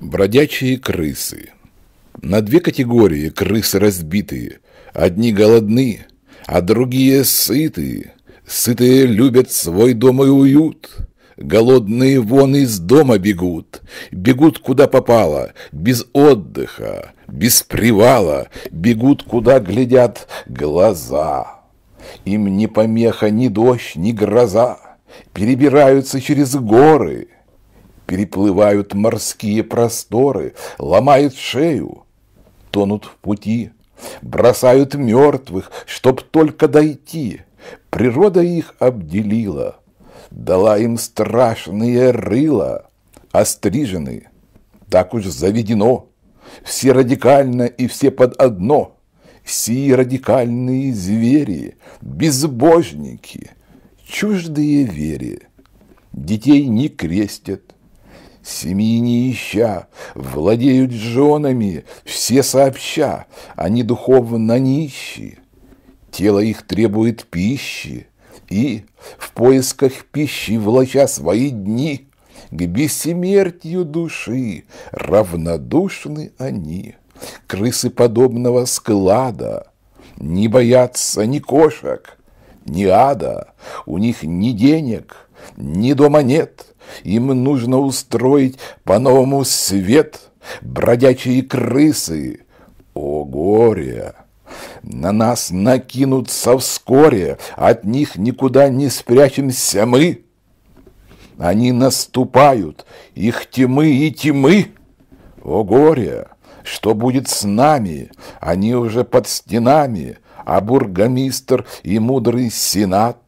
Бродячие крысы. На две категории крысы разбитые. Одни голодны, а другие сытые. Сытые любят свой дом и уют. Голодные вон из дома бегут. Бегут куда попало, без отдыха, без привала. Бегут куда глядят глаза. Им не помеха ни дождь, ни гроза. Перебираются через горы, переплывают морские просторы, ломают шею, тонут в пути, бросают мертвых, чтоб только дойти. Природа их обделила, дала им страшные рыла, острижены, так уж заведено, все радикально и все под одно, сии радикальные звери, безбожники, чуждые вере, детей не крестят, семьи не ища, владеют женами, все сообща, они духовно нищие, тело их требует пищи, и в поисках пищи влача свои дни, к бессмертию души равнодушны они, крысы подобного склада, не боятся ни кошек, ни ада, у них ни денег, ни дома нет – им нужно устроить по-новому свет, бродячие крысы. О горе! На нас накинутся вскоре, от них никуда не спрячемся мы. Они наступают, их тьмы и тьмы. О горе! Что будет с нами? Они уже под стенами, а бургомистр и мудрый сенат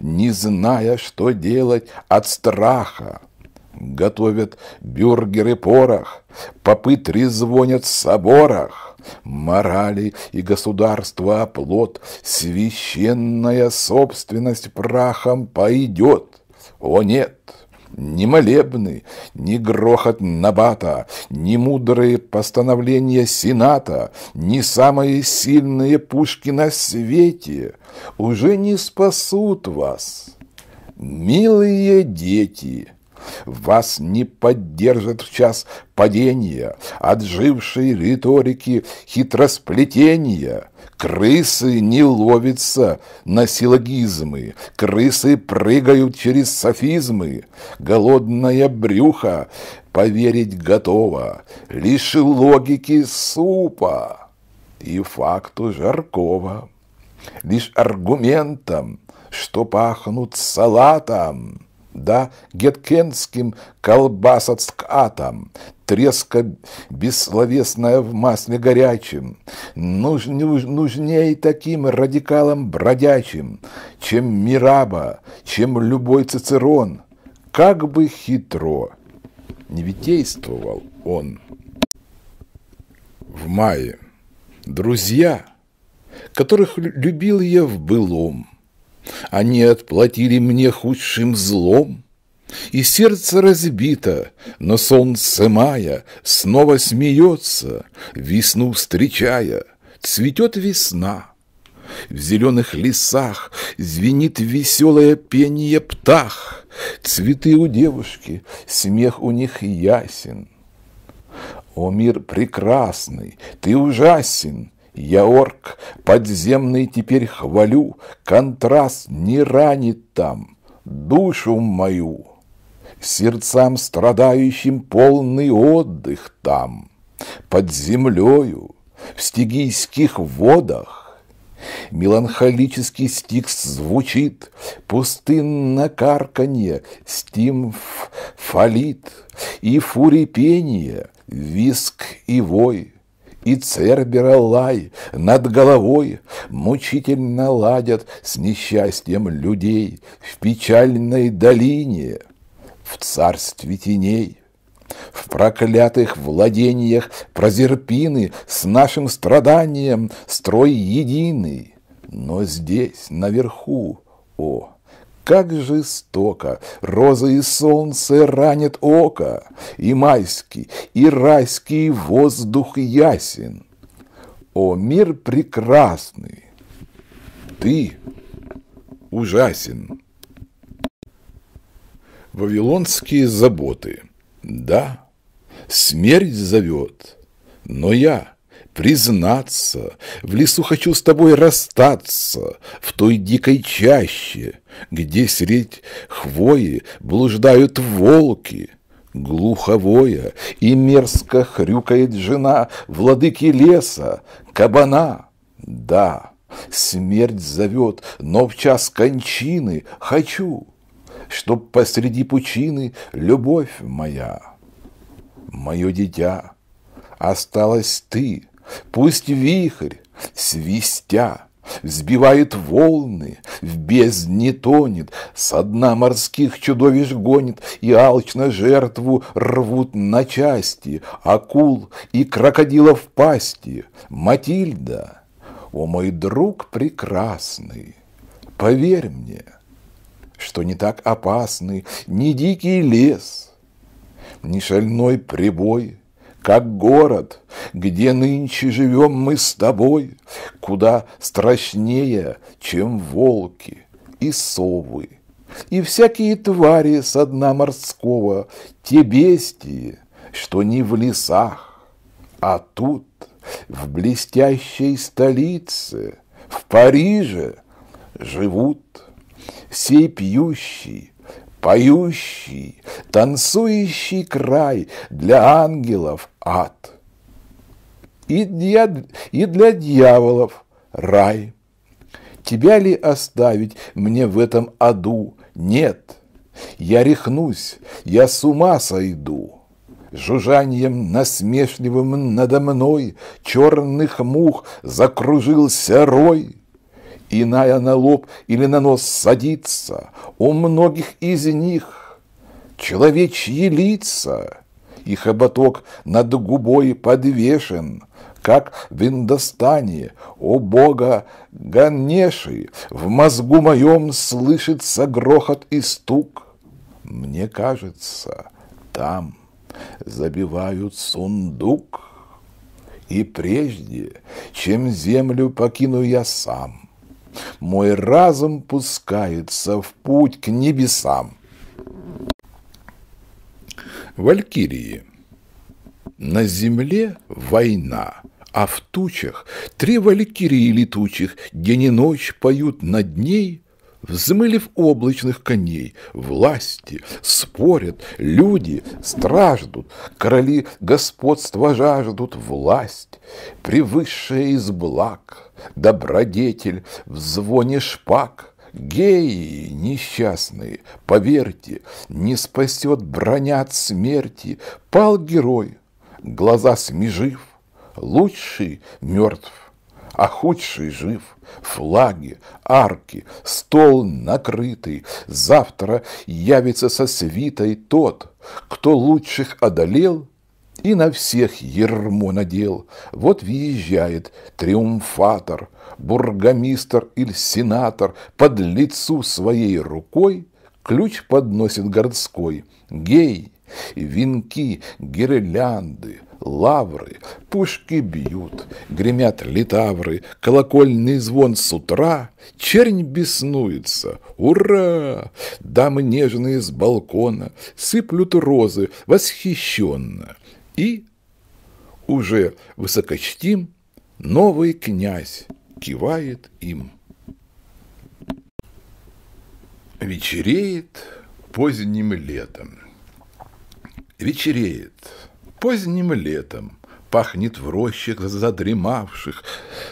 не зная, что делать от страха. Готовят бюргеры порох, попы трезвонят в соборах. Морали и государство оплот, священная собственность прахом пойдет. О нет! Ни молебны, ни грохот набата, ни мудрые постановления Сената, ни самые сильные пушки на свете уже не спасут вас. Милые дети, вас не поддержат в час падения, отжившей риторики хитросплетения. Крысы не ловятся на силогизмы, крысы прыгают через софизмы. Голодное брюхо поверить готово, лишь логики супа и факту жаркого, лишь аргументом, что пахнут салатом да, геткенским колбасоцкатом, треска бессловесная в масле горячем, нуж, нуж, нужней таким радикалам бродячим, чем Мираба, чем любой Цицерон, как бы хитро не витействовал он. В мае друзья, которых любил я в былом, они отплатили мне худшим злом. И сердце разбито, но солнце мая Снова смеется, весну встречая. Цветет весна. В зеленых лесах звенит веселое пение птах. Цветы у девушки, смех у них ясен. О, мир прекрасный, ты ужасен, я орк, подземный теперь хвалю, Контраст не ранит там душу мою. Сердцам страдающим полный отдых там, Под землею, в стигийских водах. Меланхолический стикс звучит, Пустынно карканье, стимф фалит, И фурипение, виск и вой — и Цербера лай над головой Мучительно ладят с несчастьем людей В печальной долине, в царстве теней. В проклятых владениях прозерпины С нашим страданием строй единый. Но здесь, наверху, о, как жестоко роза и солнце ранят око, И майский, и райский воздух ясен. О, мир прекрасный, ты ужасен. Вавилонские заботы. Да, смерть зовет, но я признаться, в лесу хочу с тобой расстаться, в той дикой чаще, где средь хвои блуждают волки». глуховоя и мерзко хрюкает жена владыки леса, кабана. Да, смерть зовет, но в час кончины хочу, чтоб посреди пучины любовь моя, мое дитя, осталась ты, Пусть вихрь, свистя, Взбивает волны, в бездне тонет, Со дна морских чудовищ гонит, И алчно жертву рвут на части Акул и крокодилов пасти. Матильда, о мой друг прекрасный, Поверь мне, что не так опасны Ни дикий лес, ни шальной прибой, как город, где нынче живем мы с тобой, куда страшнее, чем волки и совы, и всякие твари со дна морского, те бестии, что не в лесах, а тут, в блестящей столице, в Париже, живут сей пьющий, поющий, танцующий край для ангелов ад. И для, и для дьяволов рай. Тебя ли оставить мне в этом аду? Нет, я рехнусь, я с ума сойду жужжанием насмешливым надо мной черных мух закружился рой иная на лоб или на нос садится, у многих из них человечьи лица, и хоботок над губой подвешен, как в Индостане, о бога Ганеши, в мозгу моем слышится грохот и стук. Мне кажется, там забивают сундук. И прежде, чем землю покину я сам, мой разум пускается в путь к небесам. Валькирии. На земле война, а в тучах три валькирии летучих день и ночь поют над ней, взмылив облачных коней. Власти спорят, люди страждут, короли господства жаждут власть, превысшая из благ – добродетель в звоне шпаг. Геи несчастные, поверьте, не спасет броня от смерти. Пал герой, глаза смежив, лучший мертв, а худший жив. Флаги, арки, стол накрытый, завтра явится со свитой тот, кто лучших одолел и на всех ермо надел. Вот въезжает триумфатор, бургомистр или сенатор, под лицу своей рукой ключ подносит городской. Гей, венки, гирлянды, лавры, пушки бьют, гремят литавры, колокольный звон с утра, чернь беснуется, ура! Дамы нежные с балкона сыплют розы восхищенно, и уже высокочтим новый князь кивает им. Вечереет поздним летом. Вечереет поздним летом, Пахнет в рощах задремавших,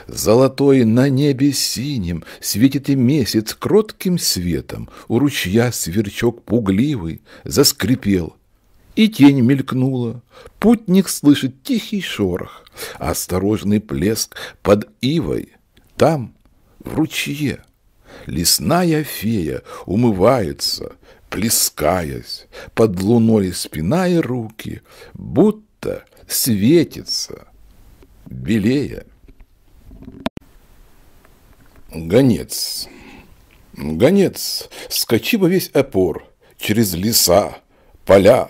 Золотой на небе синим Светит и месяц кротким светом, У ручья сверчок пугливый Заскрипел, и тень мелькнула. Путник слышит тихий шорох, а осторожный плеск под ивой. Там, в ручье, лесная фея умывается, плескаясь, под луной спина и руки, будто светится, белее. Гонец. Гонец, скачи во весь опор, через леса, поля,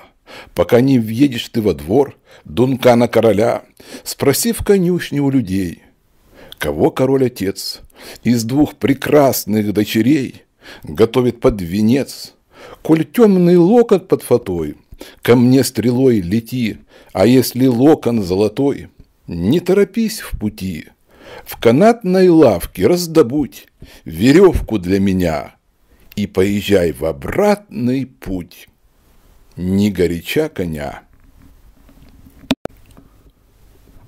пока не въедешь ты во двор Дункана короля, спроси в конюшне у людей, кого король-отец из двух прекрасных дочерей готовит под венец, коль темный локон под фатой, ко мне стрелой лети, а если локон золотой, не торопись в пути, в канатной лавке раздобудь веревку для меня и поезжай в обратный путь» не горяча коня.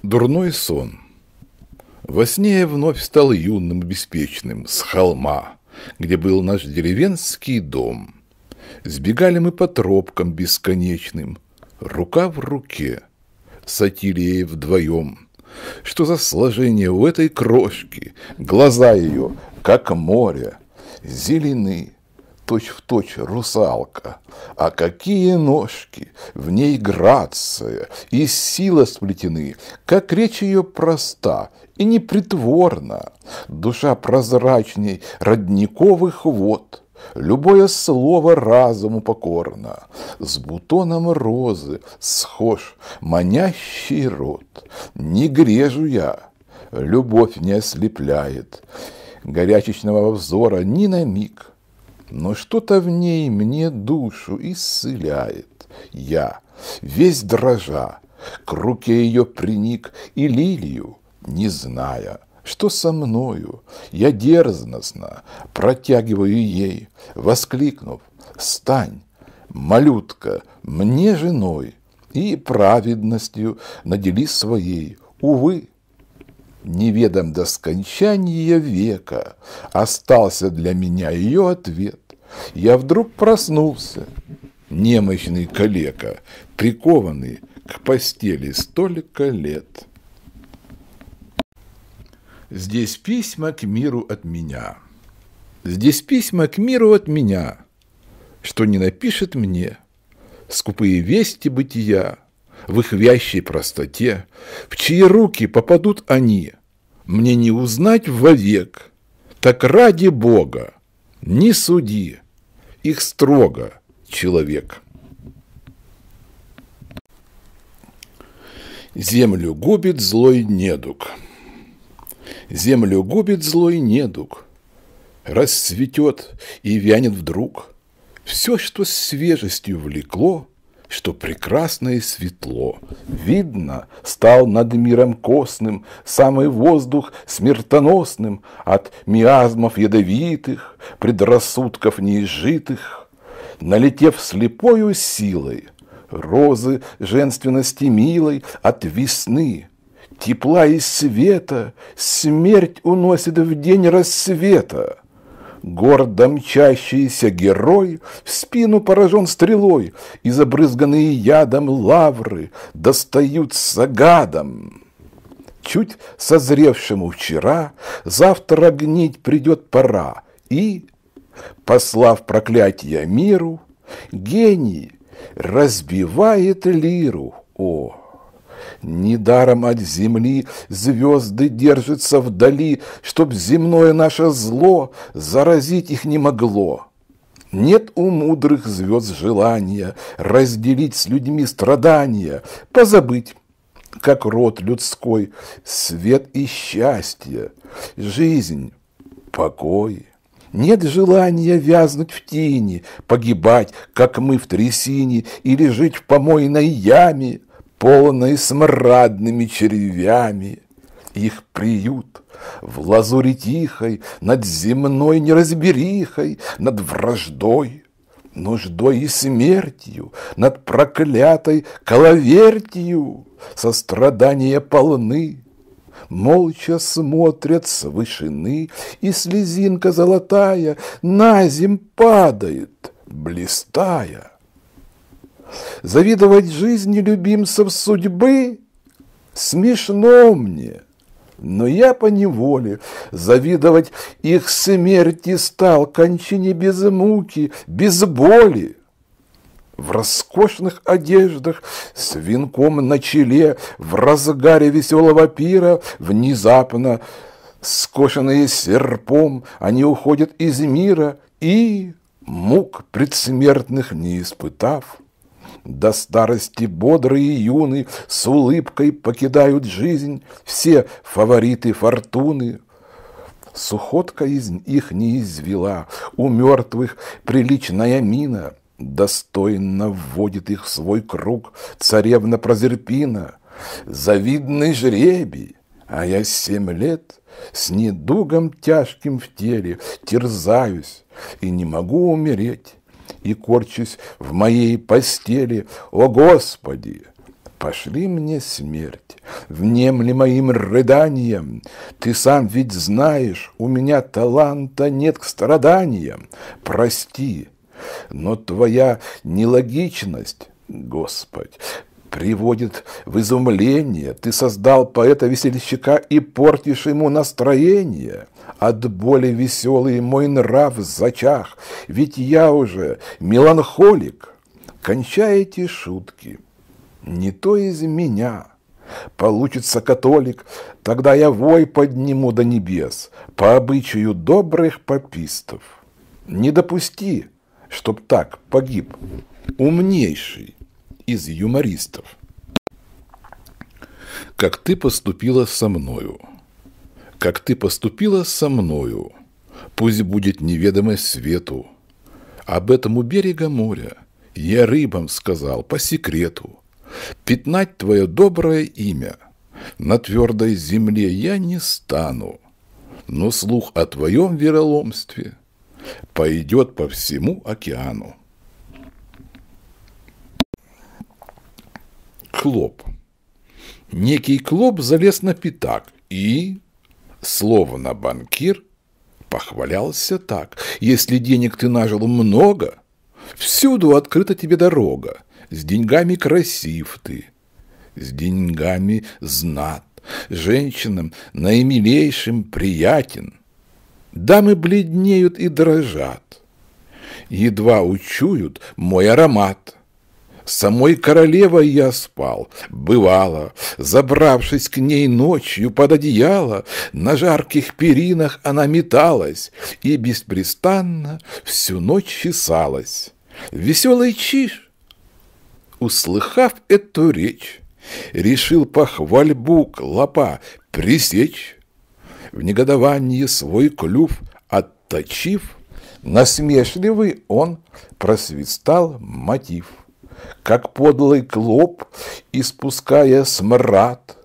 Дурной сон. Во сне я вновь стал юным и беспечным, с холма, где был наш деревенский дом. Сбегали мы по тропкам бесконечным, рука в руке, с Атилией вдвоем. Что за сложение у этой крошки, глаза ее, как море, зеленые точь-в-точь русалка. А какие ножки, в ней грация и сила сплетены, как речь ее проста и непритворна. Душа прозрачней родниковых вод, любое слово разуму покорно. С бутоном розы схож манящий рот, не грежу я, любовь не ослепляет горячечного взора ни на миг но что-то в ней мне душу исцеляет. Я, весь дрожа, к руке ее приник и лилию, не зная, что со мною, я дерзностно протягиваю ей, воскликнув, «Стань, малютка, мне женой, и праведностью надели своей, увы, неведом до скончания века, остался для меня ее ответ. Я вдруг проснулся, немощный калека, прикованный к постели столько лет. Здесь письма к миру от меня. Здесь письма к миру от меня, что не напишет мне. Скупые вести бытия, в их вящей простоте, в чьи руки попадут они, мне не узнать вовек. Так ради Бога не суди их строго человек. Землю губит злой недуг. Землю губит злой недуг. Расцветет и вянет вдруг. Все, что с свежестью влекло, что прекрасно и светло. Видно, стал над миром костным самый воздух смертоносным от миазмов ядовитых, предрассудков неизжитых. Налетев слепою силой, розы женственности милой от весны, тепла и света, смерть уносит в день рассвета гордо мчащийся герой, в спину поражен стрелой, и забрызганные ядом лавры достаются гадом. Чуть созревшему вчера, завтра гнить придет пора, и, послав проклятие миру, гений разбивает лиру, о! Недаром от земли звезды держатся вдали, Чтоб земное наше зло заразить их не могло. Нет у мудрых звезд желания разделить с людьми страдания, позабыть, как род людской, свет и счастье, жизнь, покой. Нет желания вязнуть в тени, погибать, как мы в трясине, или жить в помойной яме полной смрадными червями. Их приют в лазуре тихой, над земной неразберихой, над враждой, нуждой и смертью, над проклятой коловертью, сострадания полны. Молча смотрят с вышины, и слезинка золотая на зем падает, блистая. Завидовать жизни любимцев судьбы смешно мне, но я по неволе завидовать их смерти стал, кончине без муки, без боли. В роскошных одеждах, с венком на челе, в разгаре веселого пира, внезапно, скошенные серпом, они уходят из мира и, мук предсмертных не испытав, до старости бодрые юны с улыбкой покидают жизнь все фавориты фортуны. Сухотка из их не извела, у мертвых приличная мина достойно вводит их в свой круг царевна Прозерпина. Завидный жребий, а я семь лет с недугом тяжким в теле терзаюсь и не могу умереть и корчусь в моей постели. О, Господи! Пошли мне смерть, внемли моим рыданиям. Ты сам ведь знаешь, у меня таланта нет к страданиям. Прости, но твоя нелогичность, Господь, приводит в изумление. Ты создал поэта-весельщика и портишь ему настроение. От боли веселый мой нрав зачах, Ведь я уже меланхолик. Кончаете шутки, не то из меня. Получится католик, тогда я вой подниму до небес, По обычаю добрых попистов. Не допусти, чтоб так погиб умнейший из юмористов. Как ты поступила со мною? как ты поступила со мною. Пусть будет неведомость свету. Об этом у берега моря я рыбам сказал по секрету. Пятнать твое доброе имя на твердой земле я не стану. Но слух о твоем вероломстве пойдет по всему океану. Клоп. Некий Клоп залез на пятак и Словно банкир похвалялся так. «Если денег ты нажил много, всюду открыта тебе дорога. С деньгами красив ты, с деньгами знат, женщинам наимилейшим приятен. Дамы бледнеют и дрожат, едва учуют мой аромат». С самой королевой я спал, бывало, забравшись к ней ночью под одеяло, на жарких перинах она металась и беспрестанно всю ночь чесалась. Веселый чиж, услыхав эту речь, решил похвальбу клопа пресечь, в негодовании свой клюв отточив, насмешливый он просвистал мотив как подлый клоп, испуская смрад,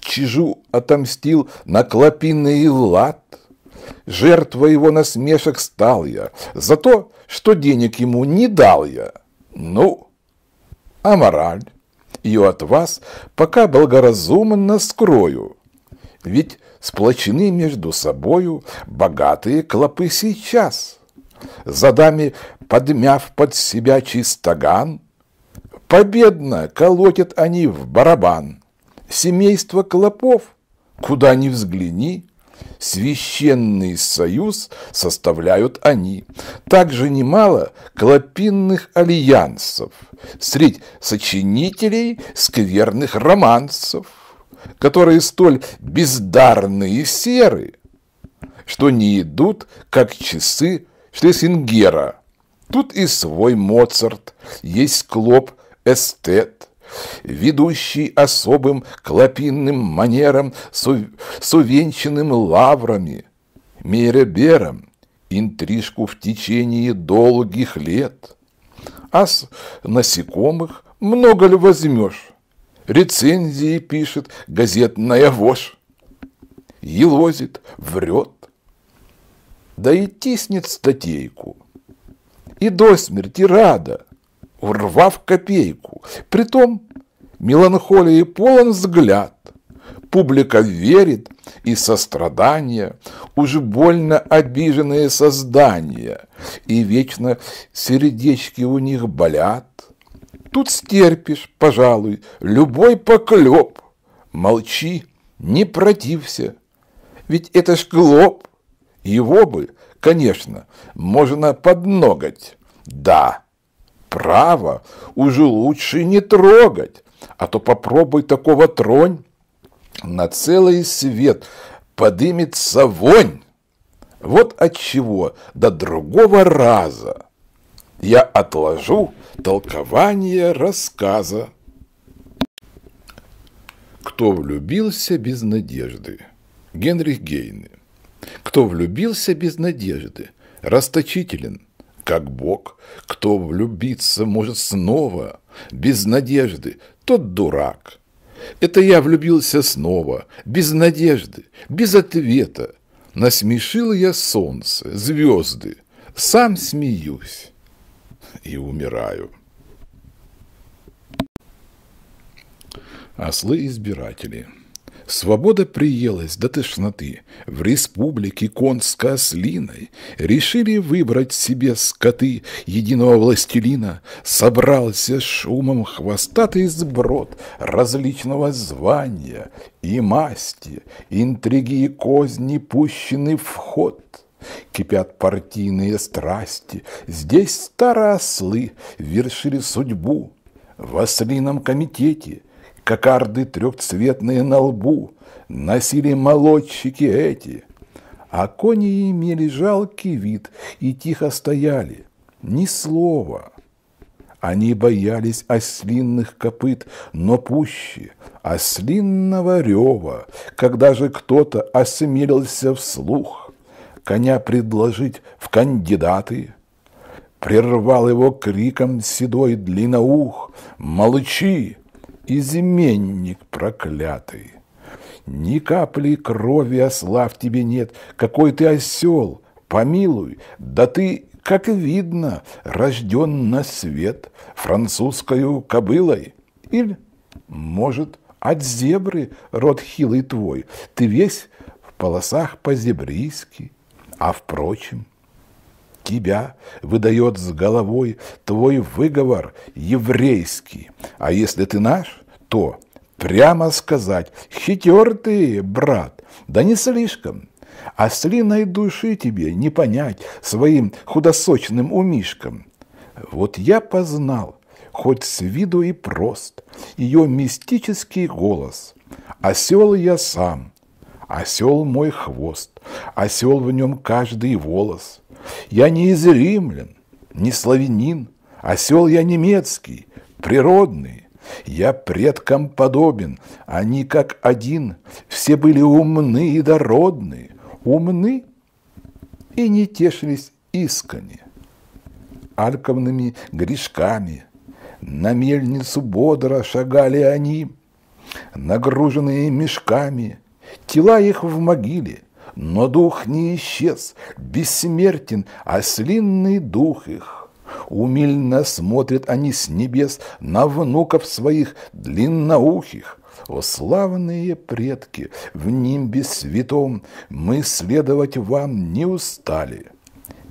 Чижу отомстил на клопиный лад. Жертва его насмешек стал я за то, что денег ему не дал я. Ну, а мораль ее от вас пока благоразумно скрою. Ведь сплочены между собою богатые клопы сейчас. За дами подмяв под себя чистоган, Победно колотят они в барабан. Семейство клопов, куда ни взгляни, Священный союз составляют они. Также немало клопинных альянсов среди сочинителей скверных романсов, которые столь бездарные и серы, что не идут, как часы Шлессингера. Тут и свой Моцарт, есть клоп – эстет, ведущий особым клопинным манером с увенчанным лаврами, меребером, интрижку в течение долгих лет. А с насекомых много ли возьмешь? Рецензии пишет газетная вошь. Елозит, врет. Да и тиснет статейку. И до смерти рада, врвав копейку. Притом меланхолии полон взгляд. Публика верит и сострадание, уже больно обиженные создания, и вечно сердечки у них болят. Тут стерпишь, пожалуй, любой поклеп. Молчи, не протився, ведь это ж глоб. Его бы, конечно, можно подноготь. Да, Право, уже лучше не трогать, а то попробуй такого тронь, на целый свет подымется вонь. Вот от чего до другого раза я отложу толкование рассказа. Кто влюбился без надежды? Генрих Гейне. Кто влюбился без надежды? Расточителен, как Бог. Кто влюбиться может снова, без надежды, тот дурак. Это я влюбился снова, без надежды, без ответа. Насмешил я солнце, звезды, сам смеюсь и умираю. Ослы избиратели – Свобода приелась до тошноты. В республике кон с кослиной Решили выбрать себе скоты единого властелина. Собрался шумом хвостатый сброд различного звания и масти. Интриги и козни пущены в ход. Кипят партийные страсти, здесь староослы вершили судьбу в ослином комитете – кокарды трехцветные на лбу носили молодчики эти. А кони имели жалкий вид и тихо стояли, ни слова. Они боялись ослинных копыт, но пуще ослинного рева, когда же кто-то осмелился вслух коня предложить в кандидаты. Прервал его криком седой длинноух «Молчи!» изменник проклятый. Ни капли крови осла в тебе нет, какой ты осел, помилуй, да ты, как видно, рожден на свет французскою кобылой. Или, может, от зебры род хилый твой, ты весь в полосах по-зебрийски, а, впрочем, — тебя выдает с головой твой выговор еврейский. А если ты наш, то прямо сказать, хитер ты, брат, да не слишком. а Ослиной души тебе не понять своим худосочным умишком. Вот я познал, хоть с виду и прост, ее мистический голос. Осел я сам, осел мой хвост, осел в нем каждый волос. Я не из римлян, не славянин, осел я немецкий, природный. Я предкам подобен, они как один, все были умны и дородны, умны и не тешились искренне, альковными грешками. На мельницу бодро шагали они, нагруженные мешками, тела их в могиле, но дух не исчез, бессмертен а ослинный дух их. Умильно смотрят они с небес на внуков своих длинноухих. О, славные предки, в нимбе святом мы следовать вам не устали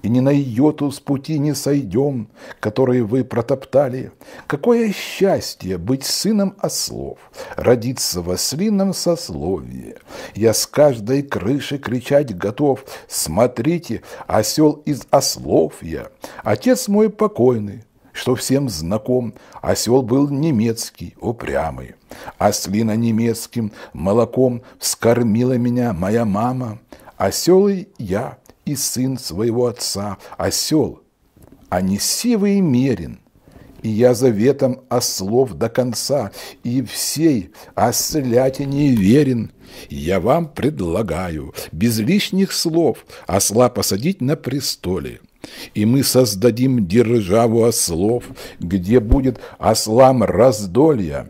и ни на йоту с пути не сойдем, которые вы протоптали. Какое счастье быть сыном ослов, родиться в ослином сословии. Я с каждой крыши кричать готов, смотрите, осел из ослов я. Отец мой покойный, что всем знаком, осел был немецкий, упрямый. Ослина а немецким молоком вскормила меня моя мама, оселый я – и сын своего отца, осел, а не сивый и мерин. И я заветом ослов до конца, и всей ослятине верен. Я вам предлагаю без лишних слов осла посадить на престоле. И мы создадим державу ослов, где будет ослам раздолья.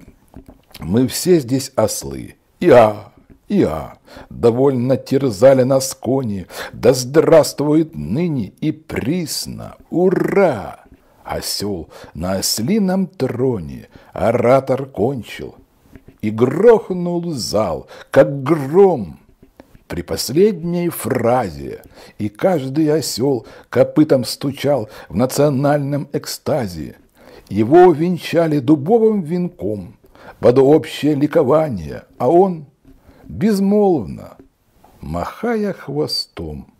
Мы все здесь ослы. Я Иа, довольно терзали нас кони, да здравствует ныне и присно, ура! Осел на ослином троне, оратор кончил, и грохнул зал, как гром, при последней фразе, и каждый осел копытом стучал в национальном экстазе. Его венчали дубовым венком под общее ликование, а он – безмолвно, махая хвостом,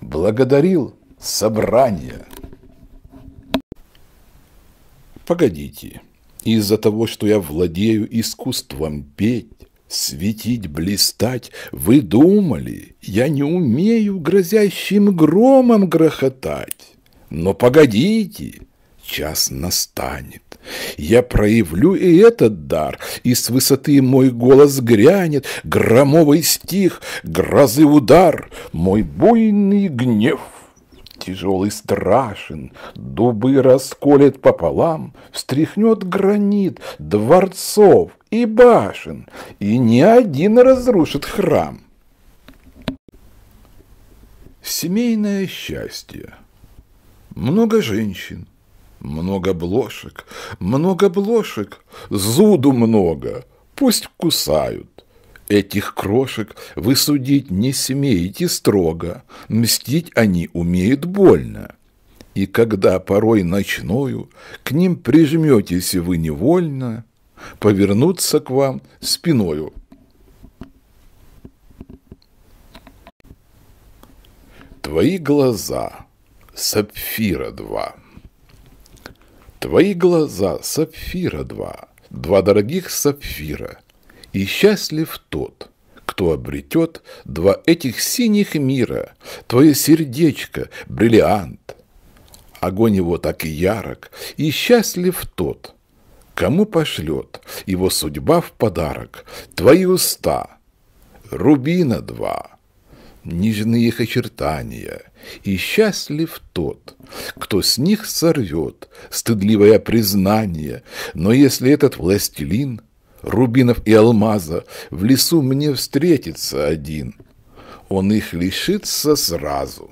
благодарил собрание. Погодите, из-за того, что я владею искусством петь, светить, блистать, вы думали, я не умею грозящим громом грохотать. Но погодите, час настанет. Я проявлю и этот дар, и с высоты мой голос грянет, громовый стих, грозы удар, мой буйный гнев тяжелый страшен, дубы расколет пополам, встряхнет гранит дворцов и башен, и ни один разрушит храм. Семейное счастье. Много женщин, много блошек, много блошек, зуду много, пусть кусают. Этих крошек вы судить не смеете строго, мстить они умеют больно. И когда порой ночною к ним прижметесь вы невольно, повернуться к вам спиною. Твои глаза, сапфира два. Твои глаза – сапфира два, два дорогих сапфира. И счастлив тот, кто обретет два этих синих мира, твое сердечко – бриллиант. Огонь его так и ярок, и счастлив тот, кому пошлет его судьба в подарок, твои уста – рубина два нежные их очертания, и счастлив тот, кто с них сорвет стыдливое признание, но если этот властелин рубинов и алмаза в лесу мне встретится один, он их лишится сразу».